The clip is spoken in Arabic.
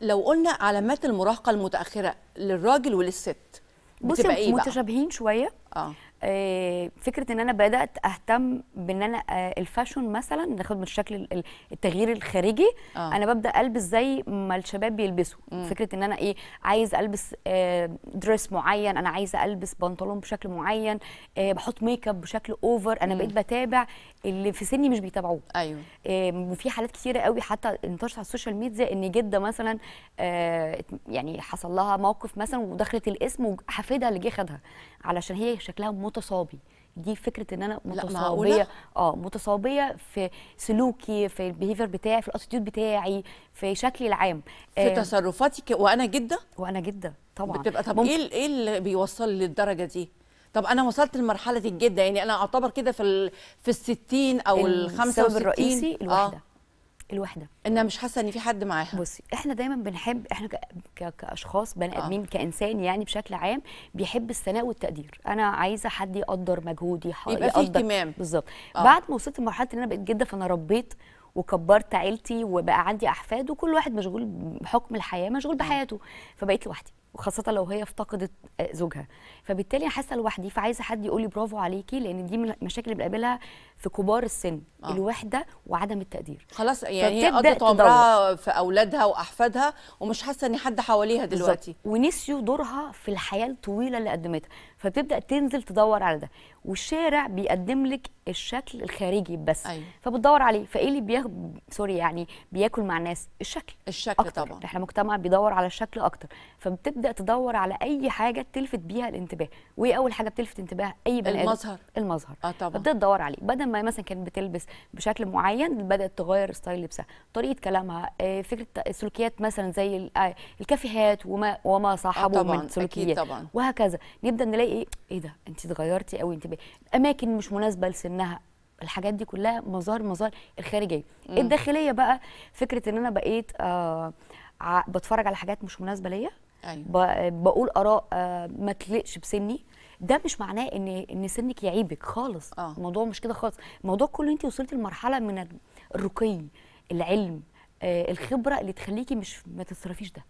لو قلنا علامات المراهقه المتاخره للراجل وللست بصي إيه متشابهين شويه اه آه، فكره ان انا بدات اهتم بان انا آه، الفاشون مثلا ناخد من الشكل التغيير الخارجي آه. انا ببدا البس زي ما الشباب بيلبسوا مم. فكره ان انا ايه عايز البس دريس آه، معين انا عايزه البس بنطلون بشكل معين بحط ميك اب بشكل اوفر انا مم. بقيت بتابع اللي في سني مش بيتابعوه ايوه وفي حالات كتيره قوي حتى انتشرت على السوشيال ميديا ان جده مثلا يعني حصل لها موقف مثلا ودخلت الاسم وحفيدها اللي جه خدها علشان هي شكلها متصابي دي فكره ان انا متصابيه اه متصابيه في سلوكي في البيهيفير بتاعي في الاتيتيود بتاعي في شكلي العام في آه تصرفاتي ك... وانا جده وانا جده طبعا بتبقى طب ممكن... ايه ايه اللي بيوصل للدرجه دي طب انا وصلت لمرحله الجده يعني انا اعتبر كده في ال... في ال 60 او ال 65 السبب الرئيسي آه. الوحده آه. الوحده انها مش حاسه ان في حد معاها بصي احنا دايما بنحب احنا كاشخاص بني آه. ادمين آه. كانسان يعني بشكل عام بيحب الثناء والتقدير انا عايزه حد يقدر مجهودي يبقى في اهتمام بالظبط آه. بعد ما وصلت لمرحله ان انا بقيت جده فانا ربيت وكبرت عيلتي وبقى عندي احفاد وكل واحد مشغول بحكم الحياه مشغول آه. بحياته فبقيت لوحدي وخاصه لو هي افتقدت آه، زوجها فبالتالي حاسه لوحدي فعايزه حد يقول لي برافو عليكي لان دي من المشاكل اللي بقابلها في كبار السن آه. الوحده وعدم التقدير خلاص يعني هي قضت عمرها في اولادها واحفادها ومش حاسه ان حد حواليها دلوقتي بالزبط. ونسيوا دورها في الحياه الطويله اللي قدمتها فبتبدا تنزل تدور على ده والشارع بيقدم لك الشكل الخارجي بس أيوة. فبتدور عليه فايه اللي بياخد سوري يعني بياكل مع الناس الشكل الشكل أكتر. طبعا احنا مجتمع بيدور على الشكل اكتر فبتبدا تبدا تدور على اي حاجه تلفت بيها الانتباه وايه اول حاجه بتلفت انتباه اي بني ادم المظهر المظهر اه طبعا فبدات تدور عليه بدل ما مثلا كانت بتلبس بشكل معين بدات تغير ستايل لبسها طريقه كلامها آه، فكره سلوكيات مثلا زي آه، الكافيهات وما وما صاحبه آه من سلوكيات طبعا وهكذا نبدا نلاقي ايه, إيه ده انت اتغيرتي قوي انتباه اماكن مش مناسبه لسنها الحاجات دي كلها مظاهر مظاهر الخارجيه الداخليه بقى فكره ان انا بقيت آه بتفرج على حاجات مش مناسبه ليا أيوة. بقول اراء آه، ما تليقش بسني ده مش معناه ان ان سنك يعيبك خالص آه. الموضوع مش كده خالص الموضوع كله انت وصلتي لمرحله من الرقي العلم آه الخبره اللي تخليكي مش ما تصرفيش ده